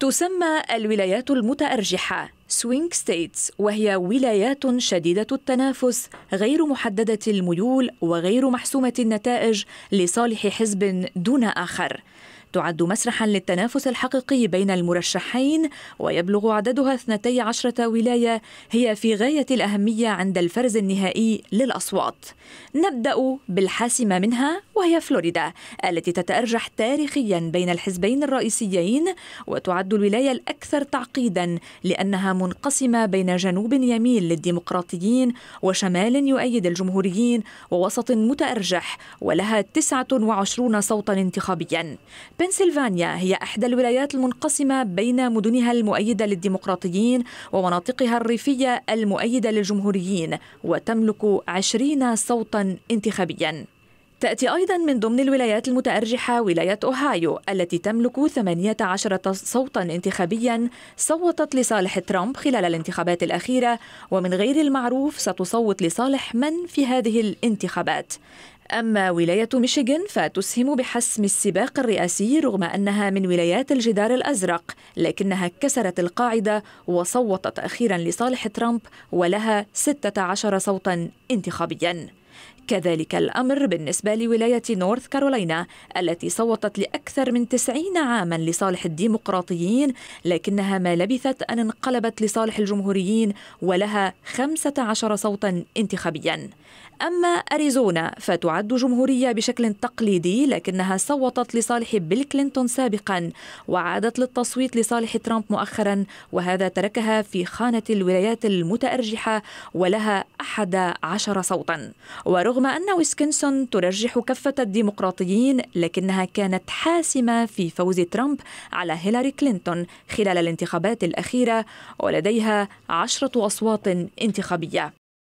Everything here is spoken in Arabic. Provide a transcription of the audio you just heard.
تسمى الولايات المتأرجحة سوينغ ستيتس وهي ولايات شديدة التنافس غير محددة الميول وغير محسومة النتائج لصالح حزب دون آخر تعد مسرحا للتنافس الحقيقي بين المرشحين ويبلغ عددها 12 ولاية هي في غاية الأهمية عند الفرز النهائي للأصوات نبدأ بالحاسمة منها وهي فلوريدا التي تتأرجح تاريخيا بين الحزبين الرئيسيين وتعد الولاية الأكثر تعقيدا لأنها منقسمة بين جنوب يميل للديمقراطيين وشمال يؤيد الجمهوريين ووسط متأرجح ولها 29 صوتا انتخابيا بنسلفانيا هي إحدى الولايات المنقسمة بين مدنها المؤيدة للديمقراطيين ومناطقها الريفية المؤيدة للجمهوريين وتملك عشرين صوتا انتخابيا تأتي أيضا من ضمن الولايات المتأرجحة ولاية أوهايو التي تملك 18 صوتا انتخابيا صوتت لصالح ترامب خلال الانتخابات الأخيرة ومن غير المعروف ستصوت لصالح من في هذه الانتخابات أما ولاية ميشيغان فتسهم بحسم السباق الرئاسي رغم أنها من ولايات الجدار الأزرق لكنها كسرت القاعدة وصوتت أخيرا لصالح ترامب ولها 16 صوتا انتخابيا كذلك الأمر بالنسبة لولاية نورث كارولينا التي صوتت لأكثر من 90 عاما لصالح الديمقراطيين لكنها ما لبثت أن انقلبت لصالح الجمهوريين ولها 15 صوتا انتخابيا أما أريزونا فتعد جمهورية بشكل تقليدي لكنها صوتت لصالح بيل كلينتون سابقا وعادت للتصويت لصالح ترامب مؤخرا وهذا تركها في خانة الولايات المتأرجحة ولها 11 صوتا ورغم أن ويسكنسون ترجح كفة الديمقراطيين لكنها كانت حاسمة في فوز ترامب على هيلاري كلينتون خلال الانتخابات الأخيرة ولديها عشرة أصوات انتخابية